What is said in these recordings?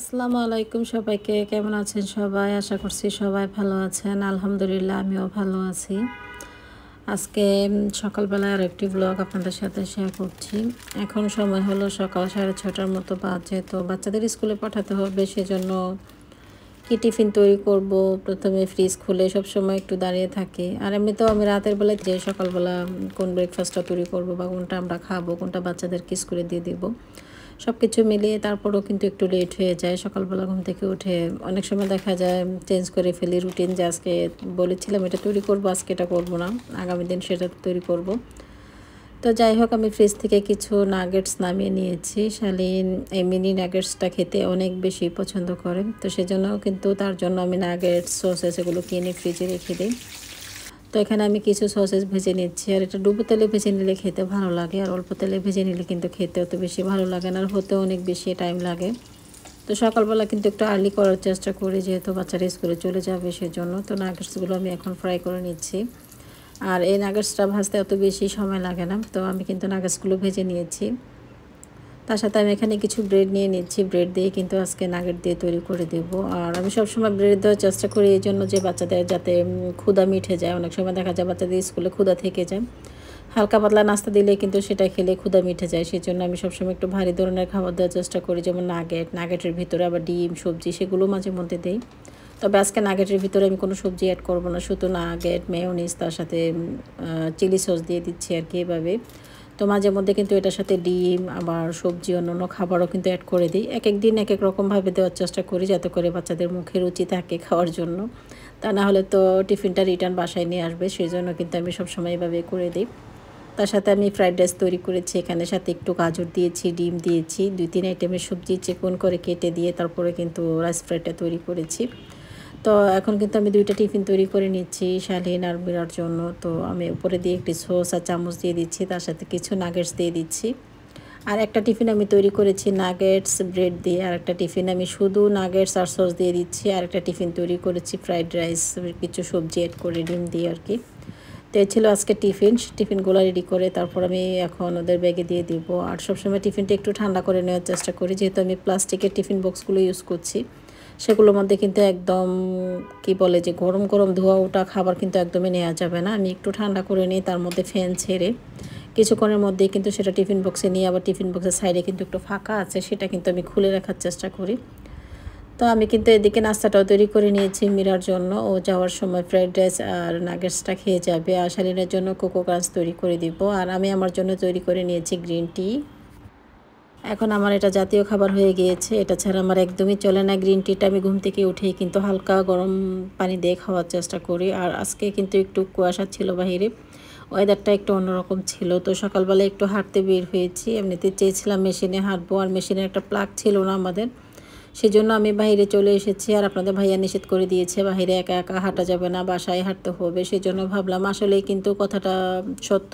আসসালামু আলাইকুম সবাইকে কেমন আছেন সবাই আশা করছি সবাই ভালো আছেন আলহামদুলিল্লাহ আমিও ভালো আছি আজকে সকালবেলায় আর একটি ব্লগ আপনাদের সাথে শেয়ার করছি এখন সময় হলো সকাল সাড়ে ছটার মতো বাজে তো বাচ্চাদের স্কুলে পাঠাতে হবে সেজন্য কি টিফিন তৈরি করব প্রথমে ফ্রিজ খুলে সব সময় একটু দাঁড়িয়ে থাকি আর এমনিতেও আমি রাতের বেলায় যে সকালবেলা কোন ব্রেকফাস্টটা তৈরি করব বা কোনটা আমরা খাবো কোনটা বাচ্চাদেরকে স্কুলে দিয়ে দিবো সব কিছু মিলিয়ে তারপরও কিন্তু একটু লেট হয়ে যায় সকালবেলা ঘুম থেকে উঠে অনেক সময় দেখা যায় চেঞ্জ করে ফেলি রুটিন যে আজকে বলেছিলাম এটা তৈরি করবো আজকে এটা করবো না আগামী দিন সেটা তৈরি করব। তো যাই হোক আমি ফ্রিজ থেকে কিছু নাগেটস নামিয়ে নিয়েছি শালীন এই মিনি নাগেটসটা খেতে অনেক বেশি পছন্দ করে তো সেজন্য কিন্তু তার জন্য আমি নাগেটস সসেস এগুলো কিনে ফ্রিজে রেখে দিই তো এখানে আমি কিছু সসেস ভেজে নিচ্ছি আর এটা ডুবো তেলে ভেজে নিলে খেতে ভালো লাগে আর অল্প তেলে ভেজে নিলে কিন্তু খেতে অত বেশি ভালো লাগে না আর হতে অনেক বেশি টাইম লাগে তো সকালবেলা কিন্তু একটু আর্লি করার চেষ্টা করি যেহেতু বাচ্চারা স্কুলে চলে যাবে সেজন্য তো নাগেটসগুলো আমি এখন ফ্রাই করে নিচ্ছি আর এই নাগেটসটা ভাজতে অত বেশি সময় লাগে না তো আমি কিন্তু নাগেটসগুলো ভেজে নিয়েছি তার সাথে আমি এখানে কিছু ব্রেড নিয়ে নিচ্ছি ব্রেড দিয়ে কিন্তু আজকে নাগেট দিয়ে তৈরি করে দেব আর আমি সবসময় ব্রেড দেওয়ার চেষ্টা করি এই জন্য যে বাচ্চাদের যাতে ক্ষুদা মিঠে যায় অনেক সময় দেখা যায় বাচ্চাদের স্কুলে ক্ষুদা থেকে যায় হালকা পাতলা নাস্তা দিলে কিন্তু সেটা খেলে ক্ষুদা মিঠে যায় সেই জন্য আমি সবসময় একটু ভারী ধরনের খাবার দেওয়ার চেষ্টা করি যেমন নাগেট নাগেটের ভিতরে আবার ডিম সবজি সেগুলো মাঝে মধ্যে দিই তবে আজকে নাগেটের ভিতরে আমি কোনো সবজি অ্যাড করবো না শুধু নাগেট মেয়নিস তার সাথে চিলি সস দিয়ে দিচ্ছি আর কি এভাবে তো মাঝে মধ্যে কিন্তু এটার সাথে ডিম আবার সবজি অন্য খাবারও কিন্তু অ্যাড করে দিই এক এক দিন এক এক রকমভাবে দেওয়ার চেষ্টা করি যাতে করে বাচ্চাদের মুখে রুচি থাকে খাওয়ার জন্য তা না হলে তো টিফিনটা রিটার্ন বাসায় নিয়ে আসবে সেই জন্য কিন্তু আমি সবসময় এভাবে করে দিই তার সাথে আমি ফ্রাইড রাইস তৈরি করেছি এখানে সাথে একটু গাজর দিয়েছি ডিম দিয়েছি দুই তিন আইটেমের সবজি চিকন করে কেটে দিয়ে তারপরে কিন্তু রাইস ফ্রাইডটা তৈরি করেছি তো এখন কিন্তু আমি দুইটা টিফিন তৈরি করে নিচ্ছি শালীন আর বিরার জন্য তো আমি উপরে দিয়ে একটি সস আর চামচ দিয়ে দিচ্ছি তার সাথে কিছু নাগেটস দিয়ে দিচ্ছি আর একটা টিফিন আমি তৈরি করেছি নাগেটস ব্রেড দিয়ে আর একটা টিফিন আমি শুধু নাগেটস আর সস দিয়ে দিচ্ছি আর একটা টিফিন তৈরি করেছি ফ্রাইড রাইস কিছু সবজি অ্যাড করে ডিম দিয়ে আর কি তো এ ছিল আজকে টিফিন টিফিনগুলো রেডি করে তারপর আমি এখন ওদের ব্যাগে দিয়ে দিব আর সবসময় টিফিনটা একটু ঠান্ডা করে নেওয়ার চেষ্টা করি যেহেতু আমি প্লাস্টিকের টিফিন বক্সগুলো ইউজ করছি সেগুলোর মধ্যে কিন্তু একদম কি বলে যে গরম গরম ধোয়া ওটা খাবার কিন্তু একদমই নেওয়া যাবে না আমি একটু ঠান্ডা করে নিই তার মধ্যে ফ্যান ছেড়ে কিছুক্ষণের মধ্যেই কিন্তু সেটা টিফিন বক্সে নিয়ে আবার টিফিন বক্সের সাইডে কিন্তু একটু ফাঁকা আছে সেটা কিন্তু আমি খুলে রাখার চেষ্টা করি তো আমি কিন্তু এদিকে নাস্তাটাও তৈরি করে নিয়েছি মিরার জন্য ও যাওয়ার সময় ফ্রাইড রাইস আর নাগেটসটা খেয়ে যাবে আর শালিনের জন্য কোকো ক্রাঞ্চ তৈরি করে দিব আর আমি আমার জন্য তৈরি করে নিয়েছি গ্রিন টি এখন আমার এটা জাতীয় খাবার হয়ে গিয়েছে এটা ছাড়া আমার একদমই চলে না গ্রিন টিটা আমি ঘুম থেকে উঠেই কিন্তু হালকা গরম পানি দিয়ে খাওয়ার চেষ্টা করি আর আজকে কিন্তু একটু কুয়াশা ছিল বাহিরে ওয়েদারটা একটু অন্যরকম ছিল তো সকালবেলা একটু হাঁটতে বের হয়েছি এমনিতে চেয়েছিলাম মেশিনে হাঁটবো আর মেশিনে একটা প্লাগ ছিল না আমাদের সেজন্য আমি বাইরে চলে এসেছি আর আপনাদের ভাইয়া নিষেধ করে দিয়েছে বাইরে একা একা হাঁটা যাবে না বাসায় হাঁটতে হবে সেজন্য ভাবলাম আসলে কিন্তু কথাটা সত্য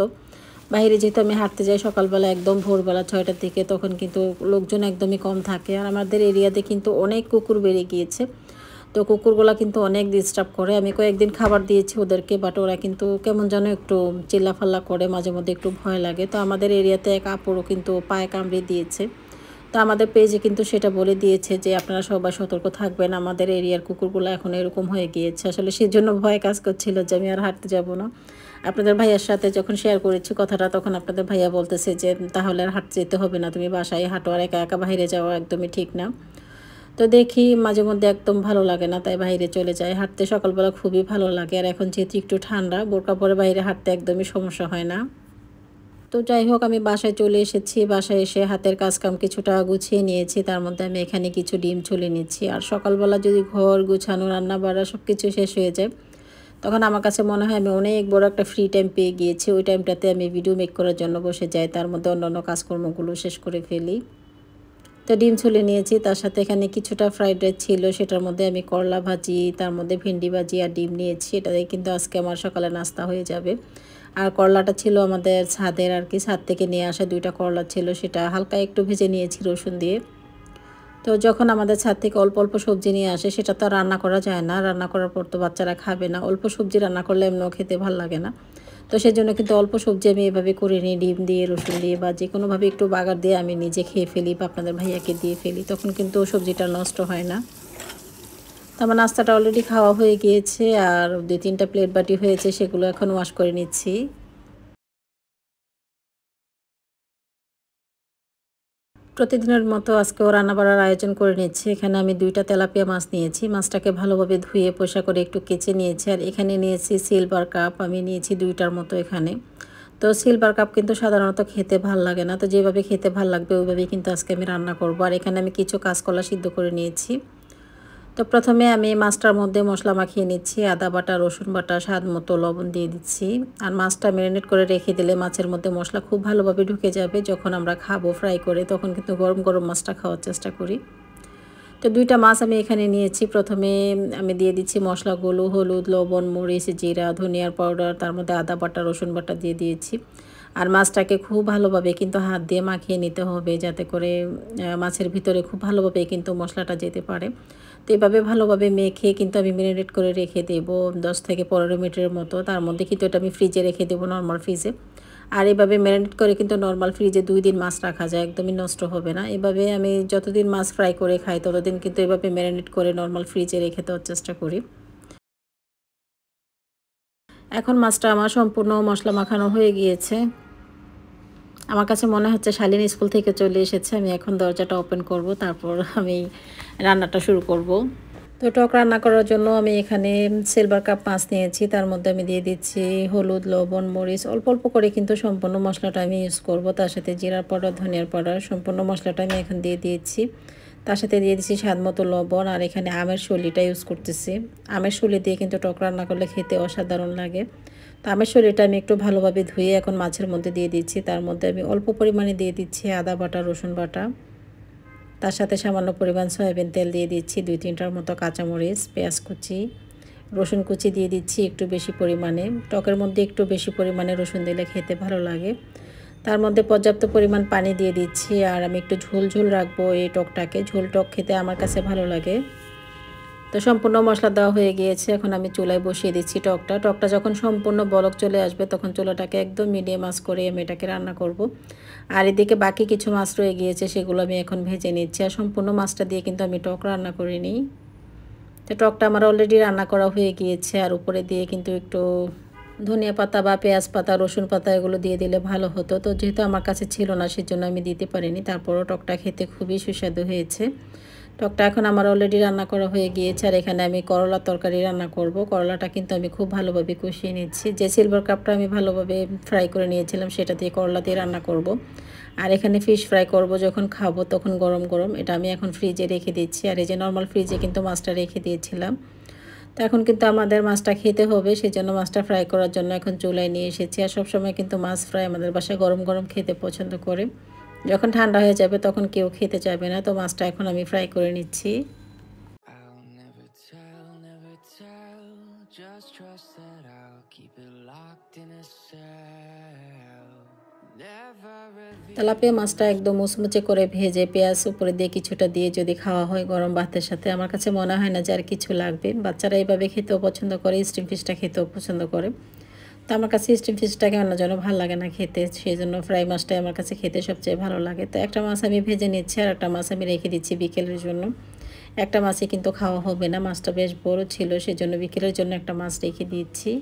বাইরে যেহেতু আমি হাঁটতে যাই সকালবেলা একদম ভোরবেলা ছয়টার থেকে তখন কিন্তু লোকজন একদমই কম থাকে আর আমাদের এরিয়াতে কিন্তু অনেক কুকুর বেড়ে গিয়েছে তো কুকুরগুলা কিন্তু অনেক ডিস্টার্ব করে আমি কয়েকদিন খাবার দিয়েছি ওদেরকে বাট ওরা কিন্তু কেমন যেন একটু চিল্লাফাল্লা করে মাঝে মধ্যে একটু ভয় লাগে তো আমাদের এরিয়াতে এক আপুরও কিন্তু পায়ে কামড়ে দিয়েছে তো আমাদের পেজে কিন্তু সেটা বলে দিয়েছে যে আপনারা সবাই সতর্ক থাকবেন আমাদের এরিয়ার কুকুরগুলো এখন এরকম হয়ে গিয়েছে আসলে জন্য ভয় কাজ করছিল যে আমি আর হাঁটতে যাব না আপনাদের ভাইয়ার সাথে যখন শেয়ার করেছি কথাটা তখন আপনাদের ভাইয়া বলতেছে যে তাহলে আর হাঁটতে যেতে হবে না তুমি বাসায় হাঁটো আর একা একা বাইরে যাওয়া একদমই ঠিক না তো দেখি মাঝে মধ্যে একদম ভালো লাগে না তাই বাইরে চলে যায় হাঁটতে সকালবেলা খুবই ভালো লাগে আর এখন যেহেতু একটু ঠান্ডা বোরকা পরে বাইরে হাঁটতে একদমই সমস্যা হয় না তো যাই হোক আমি বাসায় চলে এসেছি বাসায় এসে হাতের কাজকাম কিছুটা গুছিয়ে নিয়েছি তার মধ্যে আমি এখানে কিছু ডিম ছুলে নিচ্ছি আর সকালবেলা যদি ঘর গুছানো রান্না বাড়া সব কিছু শেষ হয়ে যায় তখন আমার কাছে মনে হয় আমি অনেক বড় একটা ফ্রি টাইম পেয়ে গিয়েছি ওই টাইমটাতে আমি ভিডিও মেক করার জন্য বসে যাই তার মধ্যে অন্য অন্য কাজকর্মগুলো শেষ করে ফেলি তো ডিম ছুলে নিয়েছি তার সাথে এখানে কিছুটা ফ্রাইড রাইস ছিল সেটার মধ্যে আমি করলা ভাজি তার মধ্যে ভেন্ডি ভাজি আর ডিম নিয়েছি এটা কিন্তু আজকে আমার সকালে নাস্তা হয়ে যাবে আর করলাটা ছিল আমাদের ছাদের আর কি ছাদ থেকে নিয়ে আসা দুইটা করলা ছিল সেটা হালকা একটু ভেজে নিয়েছি রসুন দিয়ে তো যখন আমাদের ছাদ থেকে অল্প অল্প সবজি নিয়ে আসে সেটা তো রান্না করা যায় না রান্না করার পর তো বাচ্চারা খাবে না অল্প সবজি রান্না করলে এমনিও খেতে ভালো লাগে না তো সেই জন্য কিন্তু অল্প সবজি আমি এভাবে করে নিই ডিম দিয়ে রসুন দিয়ে বা যে কোনোভাবে একটু বাগার দিয়ে আমি নিজে খেয়ে ফেলি বা আপনাদের ভাইয়াকে দিয়ে ফেলি তখন কিন্তু সবজিটা নষ্ট হয় না আমার নাস্তাটা অলরেডি খাওয়া হয়ে গিয়েছে আর দু তিনটা প্লেট বাটি হয়েছে সেগুলো এখন ওয়াশ করে নিচ্ছি প্রতিদিনের মতো আজকেও রান্নাবাড়ার আয়োজন করে নিচ্ছি এখানে আমি দুইটা তেলাপিয়া মাছ নিয়েছি মাছটাকে ভালোভাবে ধুয়ে পোষা করে একটু কেচে নিয়েছি আর এখানে নিয়েছি সিলভার কাপ আমি নিয়েছি দুইটার মতো এখানে তো সিলভার কাপ কিন্তু সাধারণত খেতে ভাল লাগে না তো যেভাবে খেতে ভাল লাগবে ওইভাবেই কিন্তু আজকে আমি রান্না করবো আর এখানে আমি কিছু কাজকলা সিদ্ধ করে নিয়েছি তো প্রথমে আমি মাছটার মধ্যে মশলা মাখিয়ে নিচ্ছি আদা বাটা রসুন বাটা স্বাদ মতো লবণ দিয়ে দিচ্ছি আর মাছটা ম্যারিনেট করে রেখে দিলে মাছের মধ্যে মশলা খুব ভালোভাবে ঢুকে যাবে যখন আমরা খাবো ফ্রাই করে তখন কিন্তু গরম গরম মাছটা খাওয়ার চেষ্টা করি তো দুইটা মাছ আমি এখানে নিয়েছি প্রথমে আমি দিয়ে দিচ্ছি মশলাগুলো হলুদ লবণ মরিচ জিরা ধনিয়ার পাউডার তার মধ্যে আদা বাটা রসুন বাটা দিয়ে দিয়েছি আর মাছটাকে খুব ভালোভাবে কিন্তু হাত দিয়ে মাখিয়ে নিতে হবে যাতে করে মাছের ভিতরে খুব ভালোভাবে কিন্তু মশলাটা যেতে পারে তো এভাবে ভালোভাবে মেখে কিন্তু আমি ম্যারিনেট করে রেখে দেব দশ থেকে পনেরো মিনিটের মতো তার মধ্যে কিন্তু এটা আমি ফ্রিজে রেখে দেবো নর্মাল ফ্রিজে আর এভাবে ম্যারিনেট করে কিন্তু নর্মাল ফ্রিজে দুই দিন মাছ রাখা যায় একদমই নষ্ট হবে না এভাবে আমি যতদিন মাছ ফ্রাই করে খাই ততদিন কিন্তু এভাবে ম্যারিনেট করে নর্মাল ফ্রিজে রেখে দেওয়ার চেষ্টা করি এখন মাছটা আমার সম্পূর্ণ মশলা মাখানো হয়ে গিয়েছে আমার কাছে মনে হচ্ছে শালিনী স্কুল থেকে চলে এসেছে আমি এখন দরজাটা ওপেন করব তারপর আমি রান্নাটা শুরু করব তো টক রান্না করার জন্য আমি এখানে সিলভার কাপ মাছ নিয়েছি তার মধ্যে আমি দিয়ে দিচ্ছি হলুদ লবণ মরিচ অল্প অল্প করে কিন্তু সম্পূর্ণ মশলাটা আমি ইউজ করব তার সাথে জিরার পাউডার ধনিয়ার পাউডার সম্পূর্ণ মশলাটা আমি এখন দিয়ে দিয়েছি তার সাথে দিয়ে দিচ্ছি স্বাদ মতো লবণ আর এখানে আমের শলিটা ইউজ করতেছি আমের শলি দিয়ে কিন্তু টক রান্না করলে খেতে অসাধারণ লাগে তো আমের শলিটা আমি একটু ভালোভাবে ধুয়ে এখন মাছের মধ্যে দিয়ে দিচ্ছি তার মধ্যে আমি অল্প পরিমাণে দিয়ে দিচ্ছি আদা বাটা রসুন বাটা তার সাথে সামান্য পরিমাণ সয়াবিন তেল দিয়ে দিচ্ছি দুই তিনটার মতো কাঁচামরিচ পেঁয়াজ কুচি রসুন কুচি দিয়ে দিচ্ছি একটু বেশি পরিমাণে টকের মধ্যে একটু বেশি পরিমাণে রসুন দিলে খেতে ভালো লাগে তার মধ্যে পর্যাপ্ত পরিমাণ পানি দিয়ে দিচ্ছি আর আমি একটু ঝোল ঝোল রাখবো এই টকটাকে ঝোল টক খেতে আমার কাছে ভালো লাগে তো সম্পূর্ণ মশলা দেওয়া হয়ে গিয়েছে এখন আমি চুলায় বসিয়ে দিচ্ছি টকটা টকটা যখন সম্পূর্ণ বলক চলে আসবে তখন চুলাটাকে একদম মিডিয়াম মাছ করে আমি এটাকে রান্না করব। আর এদিকে বাকি কিছু মাছ রয়ে গিয়েছে সেগুলো আমি এখন ভেজে নিচ্ছি আর সম্পূর্ণ মাছটা দিয়ে কিন্তু আমি টক রান্না করে নিই তো টকটা আমার অলরেডি রান্না করা হয়ে গিয়েছে আর উপরে দিয়ে কিন্তু একটু ধনিয়া পাতা বা পেঁয়াজ পাতা রসুন পাতা এগুলো দিয়ে দিলে ভালো হতো তো যেহেতু আমার কাছে ছিল না সেজন্য আমি দিতে পারিনি তারপরও টকটা খেতে খুবই সুস্বাদু হয়েছে টকটা এখন আমার অলরেডি রান্না করা হয়ে গিয়েছে আর এখানে আমি করলা তরকারি রান্না করব করলাটা কিন্তু আমি খুব ভালোভাবে কষিয়ে নিচ্ছি যে সিলভার কাপটা আমি ভালোভাবে ফ্রাই করে নিয়েছিলাম সেটা দিয়ে করলা দিয়ে রান্না করব। আর এখানে ফিশ ফ্রাই করব যখন খাবো তখন গরম গরম এটা আমি এখন ফ্রিজে রেখে দিচ্ছি আর এই যে নর্মাল ফ্রিজে কিন্তু মাছটা রেখে দিয়েছিলাম তো এখন কিন্তু আমাদের মাছটা খেতে হবে সেই জন্য মাছটা ফ্রাই করার জন্য এখন চুলায় নিয়ে এসেছি আর সবসময় কিন্তু মাছ ফ্রাই আমাদের বাসায় গরম গরম খেতে পছন্দ করে যখন ঠান্ডা হয়ে যাবে তখন কেউ খেতে চাইবে না তো মাছটা এখন আমি ফ্রাই করে নিচ্ছি তেলাপিয়া মাছটা একদম মুচমুচে করে ভেজে পেঁয়াজ উপরে দিয়ে কিছুটা দিয়ে যদি খাওয়া হয় গরম ভাতের সাথে আমার কাছে মনে হয় না যে আর কিছু লাগবে বাচ্চারা এইভাবে খেতেও পছন্দ করে স্টিম ফিশটা খেতেও পছন্দ করে তো আমার কাছে স্টিম ফিশটা কেমন যেন ভালো লাগে না খেতে সেই জন্য ফ্রাই মাছটাই আমার কাছে খেতে সবচেয়ে ভালো লাগে তো একটা মাছ আমি ভেজে নিচ্ছি আর একটা মাছ আমি রেখে দিচ্ছি বিকেলের জন্য একটা মাছই কিন্তু খাওয়া হবে না মাছটা বেশ বড় ছিল সেজন্য বিকেলের জন্য একটা মাছ রেখে দিচ্ছি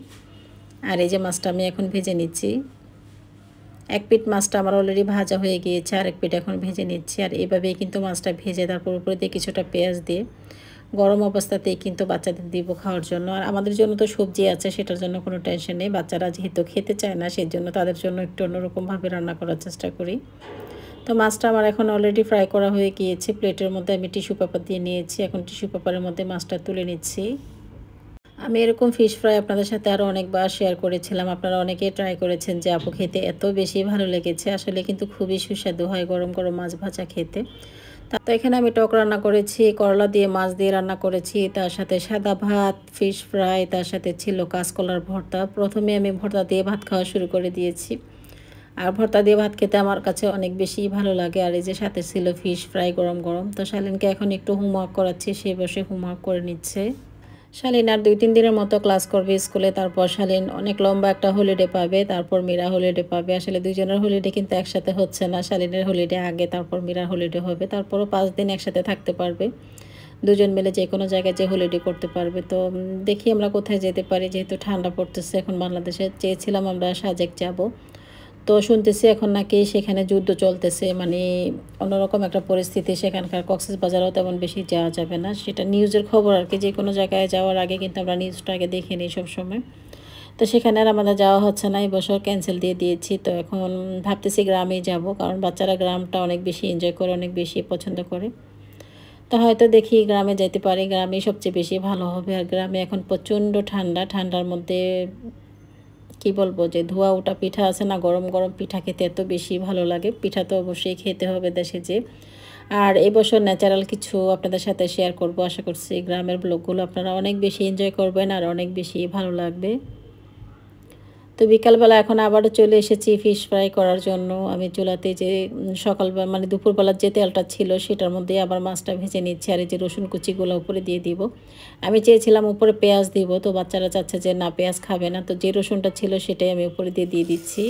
আর এই যে মাছটা আমি এখন ভেজে নিচ্ছি এক পিট মাছটা আমার অলরেডি ভাজা হয়ে গিয়েছে আর এক পিট এখন ভেজে নিচ্ছি আর এভাবেই কিন্তু মাছটা ভেজে তারপর উপরে দিয়ে কিছুটা পেঁয়াজ দিয়ে গরম অবস্থাতেই কিন্তু বাচ্চাদের দিব খাওয়ার জন্য আর আমাদের জন্য তো সবজি আছে সেটার জন্য কোনো টেনশন নেই বাচ্চারা যেহেতু খেতে চায় না সেই জন্য তাদের জন্য একটু অন্যরকমভাবে রান্না করার চেষ্টা করি তো মাছটা আমার এখন অলরেডি ফ্রাই করা হয়ে গিয়েছে প্লেটের মধ্যে আমি টিস্যু পেপার দিয়ে নিয়েছি এখন টিস্যু পেপারের মধ্যে মাছটা তুলে নিচ্ছি আমি এরকম ফিশ ফ্রাই আপনাদের সাথে আরও অনেকবার শেয়ার করেছিলাম আপনারা অনেকে ট্রাই করেছেন যে আপু খেতে এত বেশি ভালো লেগেছে আসলে কিন্তু খুবই সুস্বাদু হয় গরম গরম মাছ ভাজা খেতে তো এখানে আমি টক রান্না করেছি করলা দিয়ে মাছ দিয়ে রান্না করেছি তার সাথে সাদা ভাত ফিশ ফ্রাই তার সাথে ছিল কাঁচকলার ভর্তা প্রথমে আমি ভর্তা দিয়ে ভাত খাওয়া শুরু করে দিয়েছি আর ভর্তা দিয়ে ভাত খেতে আমার কাছে অনেক বেশি ভালো লাগে আর এই যে সাথে ছিল ফিশ ফ্রাই গরম গরম তো শালিনকে এখন একটু হোমওয়ার্ক করাচ্ছি সে বসে হোমওয়ার্ক করে নিচ্ছে শালীন আর দুই তিন দিনের মতো ক্লাস করবে স্কুলে তারপর শালীন অনেক লম্বা একটা হলিডে পাবে তারপর মীরা হলিডে পাবে আসলে দুজনের হলিডে কিন্তু একসাথে হচ্ছে না শালীনের হলিডে আগে তারপর মীরার হলিডে হবে তারপরও পাঁচ দিন একসাথে থাকতে পারবে দুজন মিলে যে কোনো জায়গায় যে হলিডে করতে পারবে তো দেখি আমরা কোথায় যেতে পারি যেহেতু ঠান্ডা পড়তেছে এখন বাংলাদেশে চেয়েছিলাম আমরা সাজেক যাব তো শুনতেছি এখন নাকি সেখানে যুদ্ধ চলতেছে মানে অন্যরকম একটা পরিস্থিতি সেখানকার কক্সেস বাজারও তেমন বেশি যাওয়া যাবে না সেটা নিউজের খবর আর কি যে কোনো জায়গায় যাওয়ার আগে কিন্তু আমরা নিউজটা আগে দেখে নিই সবসময় তো সেখানে আর আমাদের যাওয়া হচ্ছে না এই বছর ক্যান্সেল দিয়ে দিয়েছি তো এখন ভাবতেছি গ্রামেই যাব কারণ বাচ্চারা গ্রামটা অনেক বেশি এনজয় করে অনেক বেশি পছন্দ করে তো হয়তো দেখি গ্রামে যেতে পারি গ্রামেই সবচেয়ে বেশি ভালো হবে আর গ্রামে এখন প্রচণ্ড ঠান্ডা ঠান্ডার মধ্যে কি বলবো যে ধোয়া ওটা পিঠা আছে না গরম গরম পিঠা খেতে এত বেশি ভালো লাগে পিঠা তো অবশ্যই খেতে হবে দেশে যে আর এবছর ন্যাচারাল কিছু আপনাদের সাথে শেয়ার করব আশা করছি গ্রামের ব্লগগুলো আপনারা অনেক বেশি এনজয় করবেন আর অনেক বেশি ভালো লাগবে তো বিকালবেলা এখন আবারও চলে এসেছি ফিশ ফ্রাই করার জন্য আমি চুলাতে যে সকাল মানে দুপুরবেলার যে তেলটা ছিল সেটার মধ্যে আবার মাছটা ভেজে নিচ্ছি আর এই যে রসুন কুচিগুলো উপরে দিয়ে দিব আমি চেয়েছিলাম উপরে পেঁয়াজ দিব তো বাচ্চারা চাচ্ছে যে না পেঁয়াজ খাবে না তো যে রসুনটা ছিল সেটাই আমি উপরে দিয়ে দিয়ে দিচ্ছি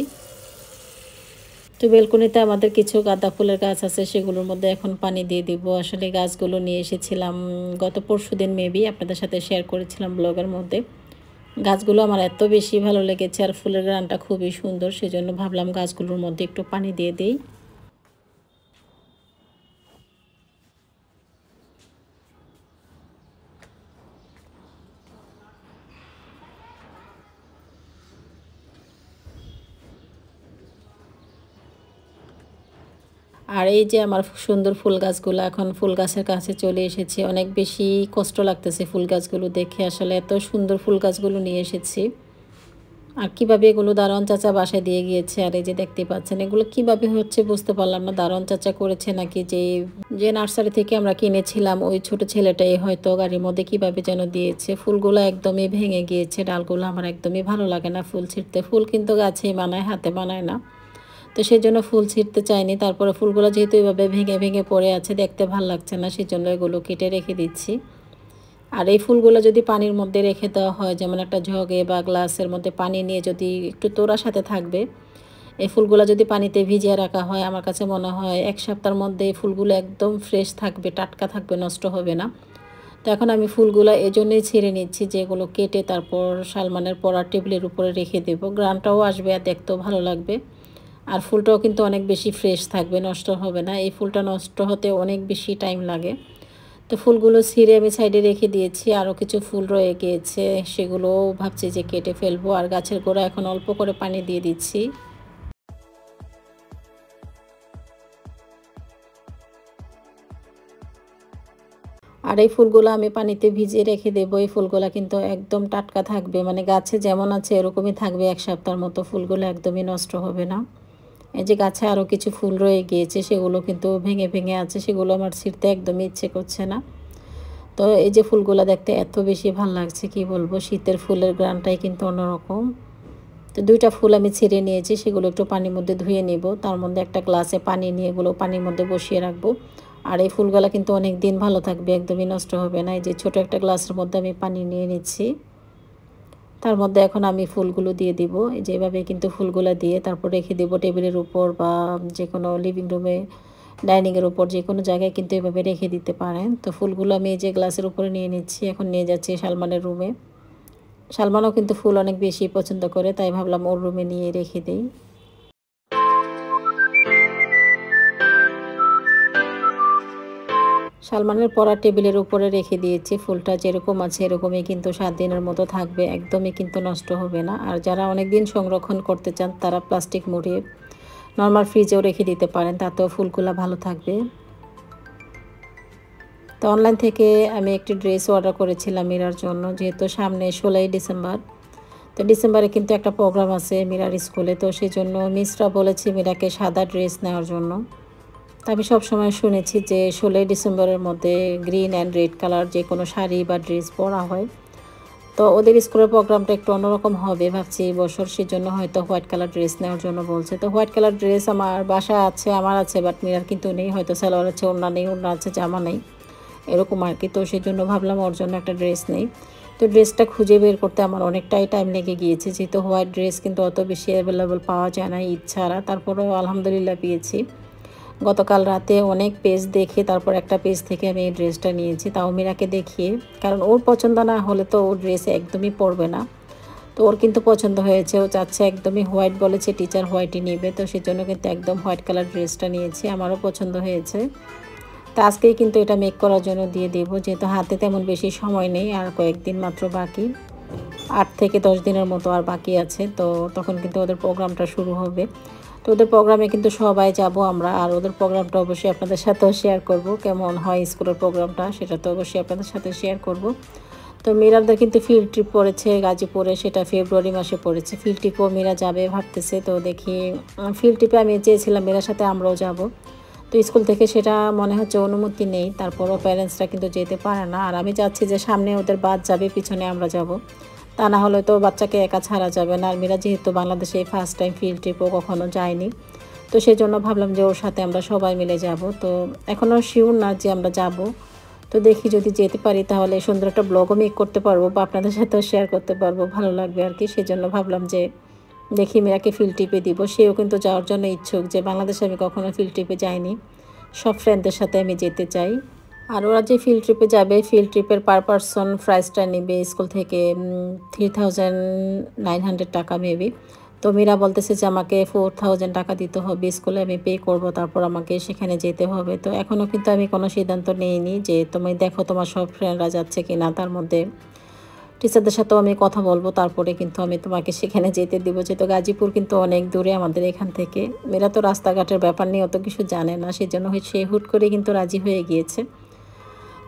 তো বেলকুনিতে আমাদের কিছু গাঁদা ফুলের গাছ আছে সেগুলোর মধ্যে এখন পানি দিয়ে দিব আসলে গাছগুলো নিয়ে এসেছিলাম গত পরশু দিন মেবি আপনাদের সাথে শেয়ার করেছিলাম ব্লগের মধ্যে গাছগুলো আমার এত বেশি ভালো লেগেছে আর ফুলের গ্রানটা খুবই সুন্দর সেজন্য ভাবলাম গাছগুলোর মধ্যে একটু পানি দিয়ে দিই আর এই যে আমার সুন্দর ফুল গাছগুলো এখন ফুল গাছের কাছে চলে এসেছি অনেক বেশি কষ্ট লাগতেছে ফুল গাছগুলো দেখে আসলে এত সুন্দর ফুল গাছগুলো নিয়ে এসেছি আর কীভাবে এগুলো দারণ চাচা বাসায় দিয়ে গিয়েছে আর এই যে দেখতে পাচ্ছেন এগুলো কীভাবে হচ্ছে বুঝতে পারলাম না দারণ চাচা করেছে নাকি যে যে নার্সারি থেকে আমরা কিনেছিলাম ওই ছোট ছেলেটাই হয়তো গাড়ির মধ্যে কীভাবে যেন দিয়েছে ফুলগুলো একদমই ভেঙে গিয়েছে ডালগুলো আমার একদমই ভালো লাগে না ফুল ছিঁড়তে ফুল কিন্তু গাছেই মানায় হাতে বানায় না তো সেই জন্য ফুল ছিঁড়তে চাইনি তারপরে ফুলগুলো যেহেতু এভাবে ভেঙে ভেঙে পড়ে আছে দেখতে ভাল লাগছে না সেই জন্য এগুলো কেটে রেখে দিচ্ছি আর এই ফুলগুলো যদি পানির মধ্যে রেখে দেওয়া হয় যেমন একটা ঝগে বা গ্লাসের মধ্যে পানি নিয়ে যদি একটু তোরা সাথে থাকবে এই ফুলগুলো যদি পানিতে ভিজিয়ে রাখা হয় আমার কাছে মনে হয় এক সপ্তাহের মধ্যে এই ফুলগুলো একদম ফ্রেশ থাকবে টাটকা থাকবে নষ্ট হবে না তো এখন আমি ফুলগুলো এজন্যই ছিঁড়ে নিচ্ছি যে এগুলো কেটে তারপর সালমানের পড়ার টেবিলের উপরে রেখে দেবো গ্রানটাও আসবে আর দেখতেও ভালো লাগবে আর ফুলটাও কিন্তু অনেক বেশি ফ্রেশ থাকবে নষ্ট হবে না এই ফুলটা নষ্ট হতে অনেক বেশি টাইম লাগে তো ফুলগুলো ছিঁড়ে আমি সাইডে রেখে দিয়েছি আরও কিছু ফুল রয়ে গিয়েছে সেগুলোও ভাবছি যে কেটে ফেলবো আর গাছের গোড়া এখন অল্প করে পানি দিয়ে দিচ্ছি আর এই ফুলগুলো আমি পানিতে ভিজিয়ে রেখে দেবো এই ফুলগুলো কিন্তু একদম টাটকা থাকবে মানে গাছে যেমন আছে এরকমই থাকবে এক সপ্তাহের মতো ফুলগুলো একদমই নষ্ট হবে না এই যে গাছে আরও কিছু ফুল রয়ে গিয়েছে সেগুলো কিন্তু ভেঙে ভেঙে আছে সেগুলো আমার ছিঁড়তে একদমই ইচ্ছে করছে না তো এই যে ফুলগুলো দেখতে এত বেশি ভাল লাগছে কি বলবো শীতের ফুলের গ্রানটাই কিন্তু অন্যরকম তো দুইটা ফুল আমি ছিঁড়ে নিয়েছি সেগুলো একটু পানির মধ্যে ধুয়ে নিব তার মধ্যে একটা গ্লাসে পানি নিয়ে এগুলো পানির মধ্যে বসিয়ে রাখবো আর এই ফুলগুলো কিন্তু অনেক দিন ভালো থাকবে একদমই নষ্ট হবে না এই যে ছোট একটা গ্লাসের মধ্যে আমি পানি নিয়ে নিচ্ছি তার মধ্যে এখন আমি ফুলগুলো দিয়ে দিব যেভাবে কিন্তু ফুলগুলো দিয়ে তারপর রেখে দেবো টেবিলের উপর বা যে কোনো লিভিং রুমে ডাইনিংয়ের উপর যে কোনো জায়গায় কিন্তু এভাবে রেখে দিতে পারেন তো ফুলগুলো আমি এই যে গ্লাসের উপরে নিয়ে নিচ্ছি এখন নিয়ে যাচ্ছি সালমানের রুমে সালমানও কিন্তু ফুল অনেক বেশি পছন্দ করে তাই ভাবলাম ওর রুমে নিয়ে রেখে দিই সালমানের পরা টেবিলের উপরে রেখে দিয়েছি ফুলটা যেরকম আছে এরকমই কিন্তু সাত দিনের মতো থাকবে একদমই কিন্তু নষ্ট হবে না আর যারা অনেক দিন সংরক্ষণ করতে চান তারা প্লাস্টিক মুড়িয়ে নর্মাল ফ্রিজেও রেখে দিতে পারেন তাতেও ফুলগুলো ভালো থাকবে তো অনলাইন থেকে আমি একটি ড্রেস অর্ডার করেছিলাম মীরার জন্য যেহেতু সামনে ষোলোই ডিসেম্বর তো ডিসেম্বরে কিন্তু একটা প্রোগ্রাম আছে মিরার স্কুলে তো সেই জন্য মিসরা বলেছে মিরাকে সাদা ড্রেস নেওয়ার জন্য আমি সব সময় শুনেছি যে ষোলোই ডিসেম্বরের মধ্যে গ্রিন অ্যান্ড রেড কালার যে কোনো শাড়ি বা ড্রেস পরা হয় তো ওদের স্কুলের প্রোগ্রামটা একটু অন্যরকম হবে ভাবছি এই বছর সেজন্য হয়তো হোয়াইট কালার ড্রেস নেওয়ার জন্য বলছে তো হোয়াইট কালার ড্রেস আমার বাসা আছে আমার আছে বাট মিরার কিন্তু নেই হয়তো সালোয়ার আছে ওনার নেই ওনার আছে জামা নেই এরকম আর কি তো সেই জন্য ভাবলাম ওর জন্য একটা ড্রেস নেই তো ড্রেসটা খুঁজে বের করতে আমার অনেকটাই টাইম লেগে গিয়েছে যেহেতু হোয়াইট ড্রেস কিন্তু অত বেশি অ্যাভেলেবল পাওয়া যায় না ইচ্ছারা তারপরেও আলহামদুলিল্লাহ পেয়েছি গতকাল রাতে অনেক পেজ দেখে তারপর একটা পেজ থেকে আমি এই ড্রেসটা নিয়েছি তাও মিরাকে দেখিয়ে কারণ ওর পছন্দ না হলে তো ওর ড্রেস একদমই পরবে না তো ওর কিন্তু পছন্দ হয়েছে ও চাচ্ছে একদমই হোয়াইট বলেছে টিচার হোয়াইটই নেবে তো সেজন্য কিন্তু একদম হোয়াইট কালার ড্রেসটা নিয়েছি আমারও পছন্দ হয়েছে তা আজকেই কিন্তু এটা মেক করার জন্য দিয়ে দেবো যেহেতু হাতে তেমন বেশি সময় নেই আর কয়েকদিন মাত্র বাকি আট থেকে দশ দিনের মতো আর বাকি আছে তো তখন কিন্তু ওদের প্রোগ্রামটা শুরু হবে তো ওদের প্রোগ্রামে কিন্তু সবাই যাব আমরা আর ওদের প্রোগ্রামটা অবশ্যই আপনাদের সাথেও শেয়ার করব কেমন হয় স্কুলের প্রোগ্রামটা সেটা তো অবশ্যই আপনাদের সাথে শেয়ার করব তো মিরাজদের কিন্তু ফিল্ড ট্রিপ পড়েছে গাজীপুরে সেটা ফেব্রুয়ারি মাসে পড়েছে ফিল্ড ট্রিপও মিরা যাবে ভাবতেছে তো দেখি ফিল্ড ট্রিপে আমি চেয়েছিলাম মেয়েরার সাথে আমরাও যাব তো স্কুল থেকে সেটা মনে হচ্ছে অনুমতি নেই তারপরও প্যারেন্টসরা কিন্তু যেতে পারে না আর আমি চাচ্ছি যে সামনে ওদের বাদ যাবে পিছনে আমরা যাব তা না হলে তো বাচ্চাকে একা ছাড়া যাবে না আর যেহেতু বাংলাদেশে ফার্স্ট টাইম ফিল্ড ট্রিপও কখনো যায়নি তো সেই জন্য ভাবলাম যে ওর সাথে আমরা সবাই মিলে যাব তো এখনও শিওর না যে আমরা যাব তো দেখি যদি যেতে পারি তাহলে সুন্দর একটা ব্লগও মেক করতে পারবো বা আপনাদের সাথেও শেয়ার করতে পারবো ভালো লাগবে আর কি সেজন্য ভাবলাম যে দেখি মেয়াকে ফিল্ড ট্রিপে দিব সেও কিন্তু যাওয়ার জন্য ইচ্ছুক যে বাংলাদেশে আমি কখনো ফিল্ড ট্রিপে যাইনি সব ফ্রেন্ডদের সাথে আমি যেতে চাই আর ওরা যে ফিল্ড ট্রিপে যাবে ফিল্ড ট্রিপের পার পারসন প্রাইসটা নেবে স্কুল থেকে থ্রি থাউজেন্ড নাইন হান্ড্রেড টাকা মেবি তো মীরা বলতেছে যে আমাকে ফোর থাউজেন্ড টাকা দিতে হবে স্কুলে আমি পে করব তারপর আমাকে সেখানে যেতে হবে তো এখনও কিন্তু আমি কোনো সিদ্ধান্ত নিইনি যে তুমি দেখো তোমার সব ফ্রেন্ডরা যাচ্ছে কি না তার মধ্যে টিচারদের সাথেও আমি কথা বলবো তারপরে কিন্তু আমি তোমাকে সেখানে যেতে যে যেহেতু গাজীপুর কিন্তু অনেক দূরে আমাদের এখান থেকে মেয়েরা তো রাস্তাঘাটের ব্যাপার নিয়ে অত কিছু জানে না সেজন্য সে হুট করে কিন্তু রাজি হয়ে গিয়েছে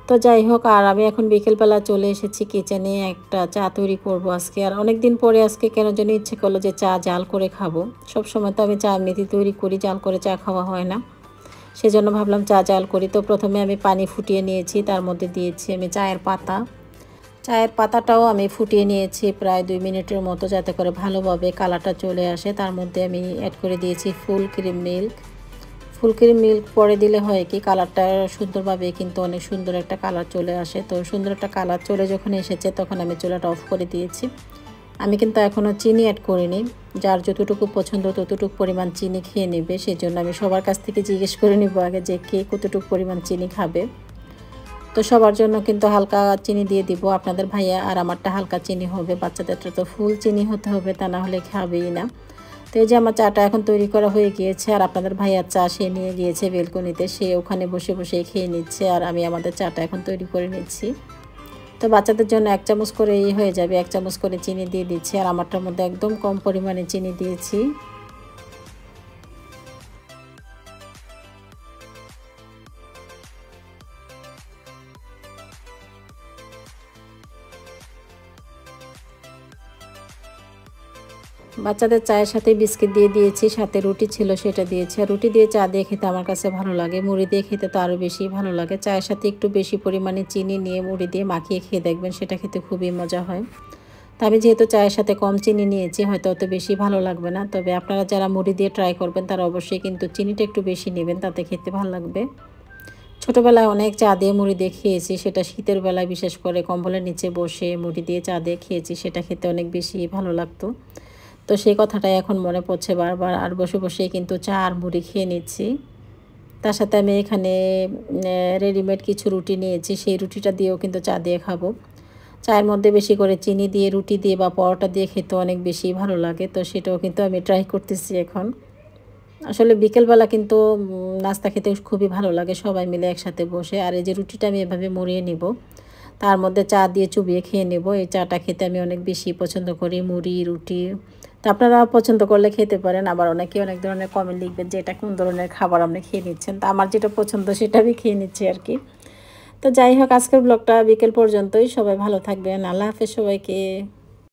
তো যাই হোক আর আমি এখন বিকেলবেলা চলে এসেছি কিচেনে একটা চা তৈরি করব আজকে আর অনেক দিন পরে আজকে কেন যেন ইচ্ছে করলো যে চা জাল করে খাবো সবসময় তো আমি চা এমনিতে তৈরি করি জাল করে চা খাওয়া হয় না সেজন্য ভাবলাম চা জাল করি তো প্রথমে আমি পানি ফুটিয়ে নিয়েছি তার মধ্যে দিয়েছি আমি চায়ের পাতা চায়ের পাতাটাও আমি ফুটিয়ে নিয়েছি প্রায় দুই মিনিটের মতো যাতে করে ভালোভাবে কালারটা চলে আসে তার মধ্যে আমি অ্যাড করে দিয়েছি ফুল ক্রিম মিল্ক ফুলকির মিল্ক পরে দিলে হয় কি কালারটা সুন্দরভাবে কিন্তু অনেক সুন্দর একটা কালার চলে আসে তো সুন্দর একটা কালার চলে যখন এসেছে তখন আমি চুলাটা অফ করে দিয়েছি আমি কিন্তু এখনও চিনি অ্যাড করিনি যার যতটুকু পছন্দ ততটুকু পরিমাণ চিনি খেয়ে নেবে সেই জন্য আমি সবার কাছ থেকে জিজ্ঞেস করে নেবো আগে যে কে কতটুকু পরিমাণ চিনি খাবে তো সবার জন্য কিন্তু হালকা চিনি দিয়ে দিব আপনাদের ভাইয়া আর আমারটা হালকা চিনি হবে বাচ্চাদেরটা তো ফুল চিনি হতে হবে তা না হলে খাবেই না তো এই যে আমার চাটা এখন তৈরি করা হয়ে গিয়েছে আর আপনাদের ভাইয়ার চা সে নিয়ে গিয়েছে বেলকনিতে সে ওখানে বসে বসে খেয়ে নিচ্ছে আর আমি আমাদের চাটা এখন তৈরি করে নিচ্ছি তো বাচ্চাদের জন্য এক চামচ করে এই হয়ে যাবে এক চামচ করে চিনি দিয়ে দিচ্ছি আর আমারটার মধ্যে একদম কম পরিমাণে চিনি দিয়েছি বাচ্চাদের চায়ের সাথে বিস্কিট দিয়ে দিয়েছি সাথে রুটি ছিল সেটা দিয়েছি আর রুটি দিয়ে চা দিয়ে খেতে আমার কাছে ভালো লাগে মুড়ি দিয়ে খেতে তো আরও বেশি ভালো লাগে চায়ের সাথে একটু বেশি পরিমাণে চিনি নিয়ে মুড়ি দিয়ে মাখিয়ে খেয়ে দেখবেন সেটা খেতে খুবই মজা হয় তো আমি যেহেতু চায়ের সাথে কম চিনি নিয়েছি হয়তো অত বেশি ভালো লাগবে না তবে আপনারা যারা মুড়ি দিয়ে ট্রাই করবেন তারা অবশ্যই কিন্তু চিনিটা একটু বেশি নেবেন তাতে খেতে ভালো লাগবে ছোটোবেলায় অনেক চা দিয়ে মুড়ি দিয়ে খেয়েছি সেটা শীতের বেলায় বিশেষ করে কম্বলের নিচে বসে মুড়ি দিয়ে চা দিয়ে খেয়েছি সেটা খেতে অনেক বেশি ভালো লাগতো তো সেই কথাটাই এখন মনে পড়ছে বারবার আর বসে বসে কিন্তু চা আর মুড়ি খেয়ে নিচ্ছি তার সাথে আমি এখানে রেডিমেড কিছু রুটি নিয়েছি সেই রুটিটা দিয়েও কিন্তু চা দিয়ে খাবো চায়ের মধ্যে বেশি করে চিনি দিয়ে রুটি দিয়ে বা পরোটা দিয়ে খেতে অনেক বেশি ভালো লাগে তো সেটাও কিন্তু আমি ট্রাই করতেছি এখন আসলে বিকেলবেলা কিন্তু নাস্তা খেতে খুবই ভালো লাগে সবাই মিলে একসাথে বসে আর এই যে রুটিটা আমি এভাবে মরিয়ে নিব তার মধ্যে চা দিয়ে চুবিয়ে খেয়ে নেব এই চাটা খেতে আমি অনেক বেশি পছন্দ করি মুড়ি রুটি তো আপনারা পছন্দ করলে খেতে পারেন আবার অনেকে অনেক ধরনের কমেন্ট লিখবেন যে এটা কোন ধরনের খাবার আপনি খেয়ে নিচ্ছেন তো আমার যেটা পছন্দ সেটা আমি খেয়ে নিচ্ছি আর কি তো যাই হোক আজকের ব্লগটা বিকেল পর্যন্তই সবাই ভালো থাকবেন আল্লাহ হাফেজ সবাইকে